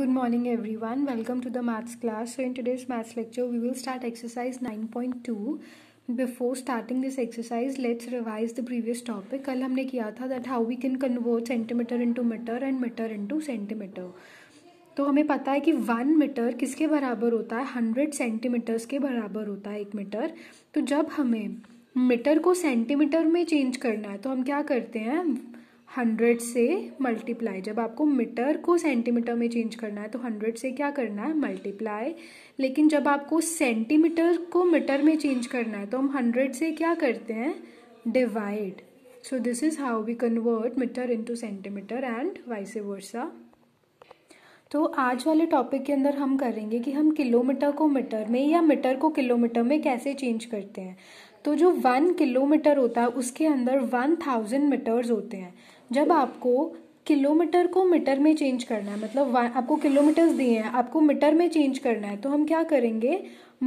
Good morning everyone. Welcome to the maths class. So in today's maths lecture we will start exercise 9.2. Before starting this exercise let's revise the previous topic. कल हमने किया था that how we can convert centimeter into meter and meter into centimeter. तो हमें पता है कि one metre किसके बराबर होता है हंड्रेड सेंटीमीटर्स के बराबर होता है एक मीटर तो जब हमें मीटर को सेंटीमीटर में चेंज करना है तो हम क्या करते हैं हंड्रेड से मल्टीप्लाई जब आपको मीटर को सेंटीमीटर में चेंज करना है तो हंड्रेड से क्या करना है मल्टीप्लाई लेकिन जब आपको सेंटीमीटर को मीटर में चेंज करना है तो हम हंड्रेड से क्या करते हैं divide so this is how we convert metre into centimetre and vice versa तो आज वाले टॉपिक के अंदर हम करेंगे कि हम किलोमीटर को मीटर में या मीटर को किलोमीटर में कैसे चेंज करते हैं तो जो वन किलोमीटर होता है उसके अंदर वन थाउजेंड मीटर्स होते हैं जब आपको किलोमीटर को मीटर में चेंज करना है मतलब आपको किलोमीटर्स दिए हैं आपको मीटर में चेंज करना है तो हम क्या करेंगे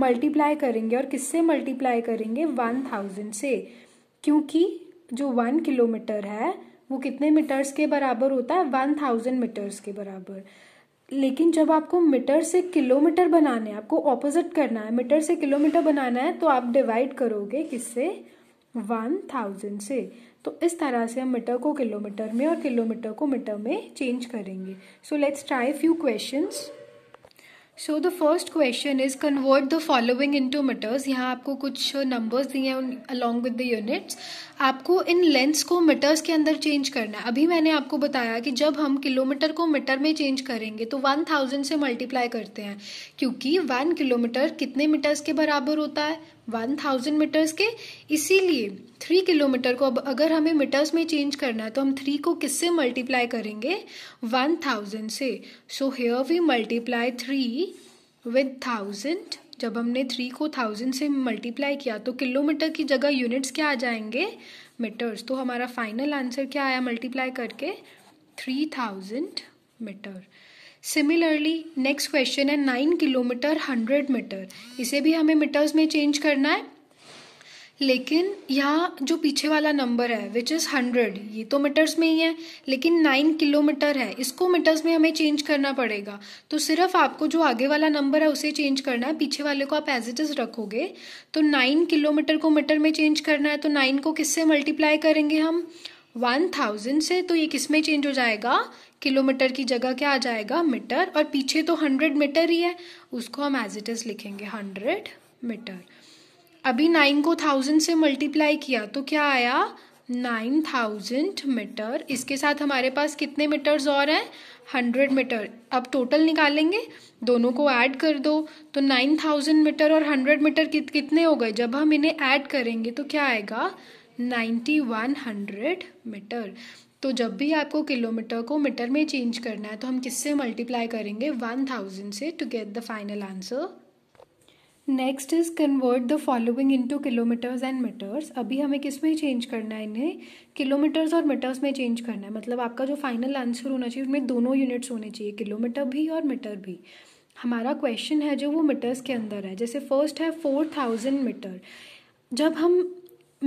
मल्टीप्लाई करेंगे और किससे मल्टीप्लाई करेंगे वन थाउजेंड से क्योंकि जो वन किलोमीटर है वो कितने मीटर्स के बराबर होता है वन थाउजेंड मीटर्स के बराबर लेकिन जब आपको मीटर से किलोमीटर बनाना है आपको ऑपोजिट करना है मीटर से किलोमीटर बनाना है तो आप डिवाइड करोगे किससे वन थाउजेंड से तो इस तरह से हम मीटर को किलोमीटर में और किलोमीटर को मीटर में चेंज करेंगे so let's try few questions so the first question is convert the following into metres यहाँ आपको कुछ नंबर्स दिए हैं अलॉन्ग विद द यूनिट्स आपको इन लेंथ्स को मीटर्स के अंदर चेंज करना है अभी मैंने आपको बताया कि जब हम किलोमीटर को मीटर में चेंज करेंगे तो वन थाउजेंड से मल्टीप्लाई करते हैं क्योंकि वन किलोमीटर कितने मीटर्स के बराबर होता है वन थाउजेंड मीटर्स के इसीलिए थ्री किलोमीटर को अब अगर हमें मीटर्स में चेंज करना है तो हम थ्री को किससे मल्टीप्लाई करेंगे वन थाउजेंड से so here we multiply three with thousand जब हमने थ्री को थाउजेंड से मल्टीप्लाई किया तो किलोमीटर की जगह यूनिट्स क्या आ जाएंगे मीटर्स तो हमारा फाइनल आंसर क्या आया मल्टीप्लाई करके three thousand metre similarly next question है नाइन किलोमीटर हंड्रेड मीटर इसे भी हमें मीटर्स में चेंज करना है लेकिन यहाँ जो पीछे वाला नंबर है विच इज़ हंड्रेड ये तो मीटर्स में ही है लेकिन नाइन किलोमीटर है इसको मीटर्स में हमें चेंज करना पड़ेगा तो सिर्फ आपको जो आगे वाला नंबर है उसे चेंज करना है पीछे वाले को आप एज इट इज़ रखोगे तो नाइन किलोमीटर को मीटर में चेंज करना है तो नाइन को किससे मल्टीप्लाई करेंगे हम वन थाउजेंड से तो ये किस में चेंज हो जाएगा किलोमीटर की जगह क्या आ जाएगा मीटर और पीछे तो हंड्रेड मीटर ही है उसको हम एज इट इज़ लिखेंगे हंड्रेड मीटर अभी नाइन को थाउजेंड से मल्टीप्लाई किया तो क्या आया नाइन थाउजेंड मीटर इसके साथ हमारे पास कितने मीटर्स और हैं हंड्रेड मीटर अब टोटल निकालेंगे दोनों को ऐड कर दो तो नाइन थाउजेंड मीटर और हंड्रेड मीटर कित कितने हो गए जब हम इन्हें ऐड करेंगे तो क्या आएगा नाइन्टी वन हंड्रेड मीटर तो जब भी आपको किलोमीटर को मीटर में चेंज करना है तो हम किससे मल्टीप्लाई करेंगे वन थाउजेंड से to get the final answer next is convert the following into kilometres and metres अभी हमें किस में चेंज करना है इन्हें किलोमीटर्स और मीटर्स में चेंज करना है मतलब आपका जो फाइनल आंसर होना चाहिए उसमें दोनों यूनिट्स होने चाहिए किलोमीटर भी और मीटर भी हमारा क्वेश्चन है जो वो मीटर्स के अंदर है जैसे फर्स्ट है फोर थाउजेंड मीटर जब हम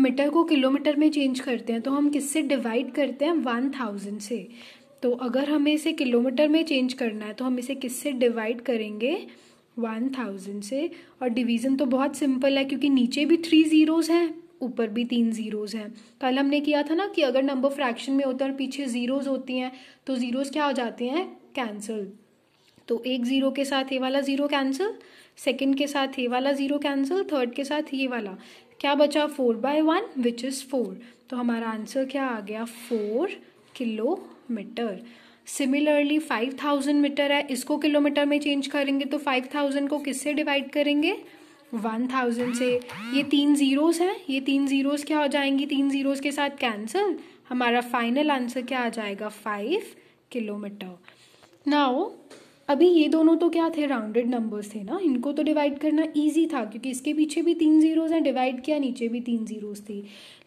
मीटर को किलोमीटर में चेंज करते हैं तो हम किससे डिवाइड करते हैं वन थाउजेंड से तो अगर हमें इसे किलोमीटर में चेंज करना है तो हम इसे किससे डिवाइड करेंगे वन थाउजेंड से और डिवीज़न तो बहुत सिंपल है क्योंकि नीचे भी थ्री ज़ीरोज़ हैं ऊपर भी तीन ज़ीरोज़ हैं कल हमने किया था ना कि अगर नंबर फ्रैक्शन में होता है और पीछे ज़ीरोज़ होती हैं तो ज़ीरोज़ क्या हो जाते हैं कैंसल तो एक ज़ीरो के साथ ये वाला ज़ीरो कैंसिल सेकंड के साथ ये वाला ज़ीरो कैंसिल थर्ड के साथ ये वाला क्या बचा four by one which is four तो हमारा आंसर क्या आ गया four kilometre similarly five thousand metre है इसको किलोमीटर में चेंज करेंगे तो फाइव थाउजेंड को किससे डिवाइड करेंगे वन थाउजेंड से ये तीन ज़ीरोज़ हैं ये तीन ज़ीरोज़ क्या हो जाएंगी तीन ज़ीरोज़ के साथ कैंसिल हमारा फाइनल आंसर क्या आ जाएगा फाइव किलोमीटर नाउ अभी ये दोनों तो क्या थे राउंडेड नंबर्स थे ना इनको तो डिवाइड करना इजी था क्योंकि इसके पीछे भी तीन जीरोज़ हैं डिवाइड किया नीचे भी तीन जीरोज़ थे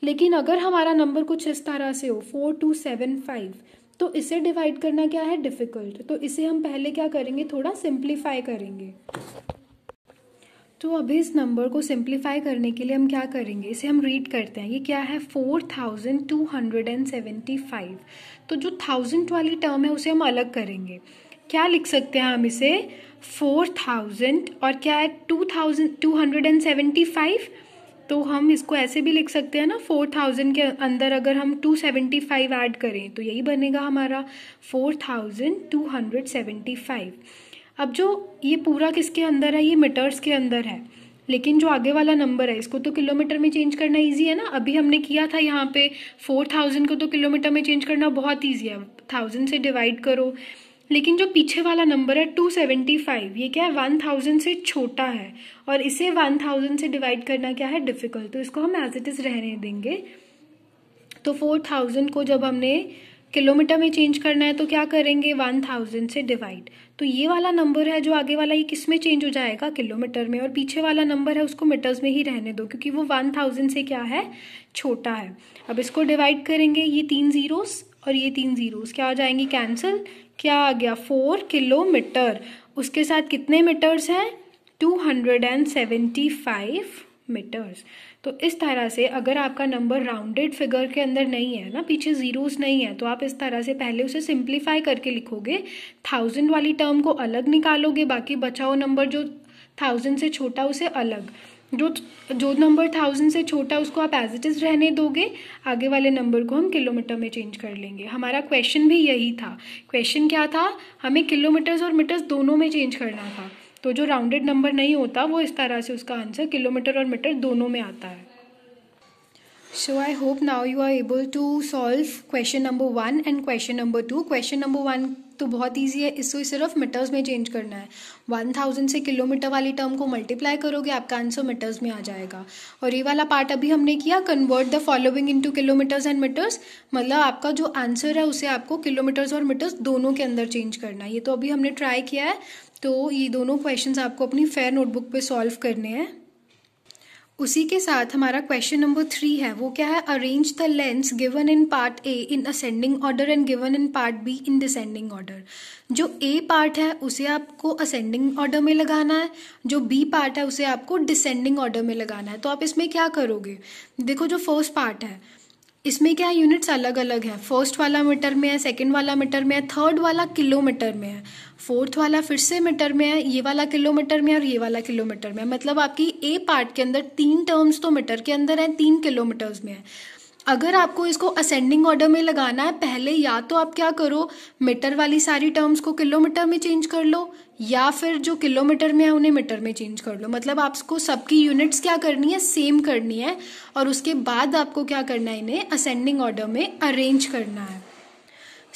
लेकिन अगर हमारा नंबर कुछ इस तरह से हो फोर टू सेवन फाइव तो इसे डिवाइड करना क्या है डिफ़िकल्ट तो इसे हम पहले क्या करेंगे थोड़ा सिंप्लीफाई करेंगे तो अभी इस नंबर को सिंप्लीफाई करने के लिए हम क्या करेंगे इसे हम रीड करते हैं ये क्या है four thousand two hundred and seventy five तो जो थाउजेंड वाली टर्म है उसे हम अलग करेंगे क्या लिख सकते हैं हम इसे फोर थाउजेंड और क्या है two thousand two hundred and seventy five तो हम इसको ऐसे भी लिख सकते हैं ना फोर थाउजेंड के अंदर अगर हम टू सेवेंटी फाइव ऐड करें तो यही बनेगा हमारा four thousand two hundred seventy five अब जो ये पूरा किसके अंदर है ये मीटर्स के अंदर है लेकिन जो आगे वाला नंबर है इसको तो किलोमीटर में चेंज करना इजी है ना अभी हमने किया था यहाँ पे फोर थाउजेंड को तो किलोमीटर में चेंज करना बहुत ईजी है थाउजेंड से डिवाइड करो लेकिन जो पीछे वाला नंबर है टू सेवेंटी फाइव ये क्या है वन थाउजेंड से छोटा है और इसे वन थाउजेंड से डिवाइड करना क्या है डिफ़िकल्ट तो इसको हम एज इट इज़ रहने देंगे तो फोर थाउजेंड को जब हमने किलोमीटर में चेंज करना है तो क्या करेंगे वन थाउजेंड से डिवाइड तो ये वाला नंबर है जो आगे वाला ये किस में चेंज हो जाएगा किलोमीटर में और पीछे वाला नंबर है उसको मीटर्स में ही रहने दो क्योंकि वो वन थाउजेंड से क्या है छोटा है अब इसको डिवाइड करेंगे ये तीन जीरोस और ये तीन ज़ीरोस क्या हो जाएंगी कैंसिल क्या आ गया फोर किलोमीटर उसके साथ कितने मीटर्स हैं two hundred and seventy five metres तो इस तरह से अगर आपका नंबर राउंडेड फिगर के अंदर नहीं है ना पीछे ज़ीरोस नहीं है तो आप इस तरह से पहले उसे सिंप्लीफाई करके लिखोगे थाउजेंड वाली टर्म को अलग निकालोगे बाकी बचाओ नंबर जो थाउजेंड से छोटा उसे अलग जो जो नंबर थाउजेंड से छोटा उसको आप एज इट इज़ रहने दोगे आगे वाले नंबर को हम किलोमीटर में चेंज कर लेंगे हमारा क्वेश्चन भी यही था क्वेश्चन क्या था हमें किलोमीटर्स और मीटर्स दोनों में चेंज करना था तो जो राउंडेड नंबर नहीं होता वो इस तरह से उसका आंसर किलोमीटर और मीटर दोनों में आता है So I hope now you are able to solve question number one and question number 2 Question number 1 तो बहुत ईजी है इसको सिर्फ मीटर्स में चेंज करना है वन थाउजेंड से किलोमीटर वाली टर्म को मल्टीप्लाई करोगे आपका आंसर मीटर्स में आ जाएगा और ये वाला पार्ट अभी हमने किया convert the following into kilometres and metres मतलब आपका जो आंसर है उसे आपको किलोमीटर्स और मीटर्स दोनों के अंदर चेंज करना है ये तो अभी हमने ट्राई किया है तो ये दोनों क्वेश्चन आपको अपनी फेयर नोटबुक पर सॉल्व करने हैं उसी के साथ हमारा क्वेश्चन नंबर थ्री है वो क्या है arrange the lengths given in part A in ascending order and given in part B in descending order जो ए पार्ट है उसे आपको असेंडिंग ऑर्डर में लगाना है जो बी पार्ट है उसे आपको डिसेंडिंग ऑर्डर में लगाना है तो आप इसमें क्या करोगे देखो जो फर्स्ट पार्ट है इसमें क्या यूनिट्स अलग अलग हैं फर्स्ट वाला मीटर में है सेकंड वाला मीटर में है थर्ड वाला किलोमीटर में है फोर्थ वाला फिर से मीटर में है ये वाला किलोमीटर में है और ये वाला किलोमीटर में है मतलब आपकी ए पार्ट के अंदर तीन टर्म्स तो मीटर के अंदर है तीन किलोमीटर्स में है अगर आपको इसको असेंडिंग ऑर्डर में लगाना है पहले या तो आप क्या करो मीटर वाली सारी टर्म्स को किलोमीटर में चेंज कर लो या फिर जो किलोमीटर में है उन्हें मीटर में चेंज कर लो मतलब आपको सबकी यूनिट्स क्या करनी है सेम करनी है और उसके बाद आपको क्या करना है इन्हें असेंडिंग ऑर्डर में अरेंज करना है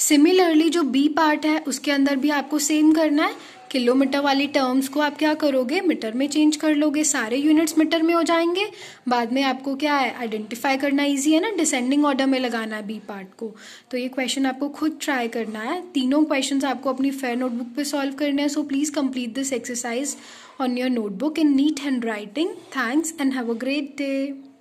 सिमिलरली जो बी पार्ट है उसके अंदर भी आपको सेम करना है किलोमीटर वाली टर्म्स को आप क्या करोगे मीटर में चेंज कर लोगे सारे यूनिट्स मीटर में हो जाएंगे बाद में आपको क्या है आइडेंटिफाई करना ईजी है ना डिसेंडिंग ऑर्डर में लगाना है बी पार्ट को तो ये क्वेश्चन आपको खुद ट्राई करना है तीनों क्वेश्चन आपको अपनी फेयर नोटबुक पर सॉल्व करने हैं so please complete this exercise on your notebook in neat handwriting thanks and have a great day